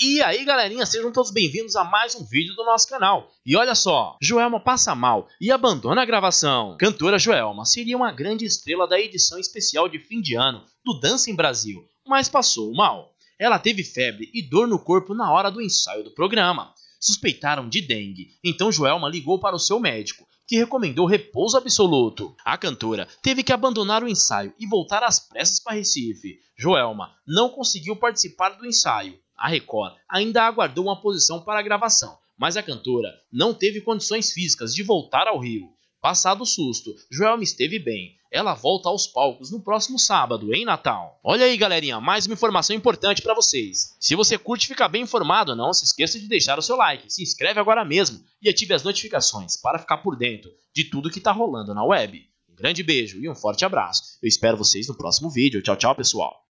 E aí galerinha, sejam todos bem-vindos a mais um vídeo do nosso canal. E olha só, Joelma passa mal e abandona a gravação. Cantora Joelma seria uma grande estrela da edição especial de fim de ano do Dança em Brasil, mas passou mal. Ela teve febre e dor no corpo na hora do ensaio do programa. Suspeitaram de dengue, então Joelma ligou para o seu médico, que recomendou repouso absoluto. A cantora teve que abandonar o ensaio e voltar às pressas para Recife. Joelma não conseguiu participar do ensaio a Record ainda aguardou uma posição para a gravação, mas a cantora não teve condições físicas de voltar ao Rio. Passado o susto, Joelma esteve bem. Ela volta aos palcos no próximo sábado, em Natal. Olha aí, galerinha, mais uma informação importante para vocês. Se você curte ficar bem informado, não se esqueça de deixar o seu like, se inscreve agora mesmo e ative as notificações para ficar por dentro de tudo que está rolando na web. Um grande beijo e um forte abraço. Eu espero vocês no próximo vídeo. Tchau, tchau, pessoal.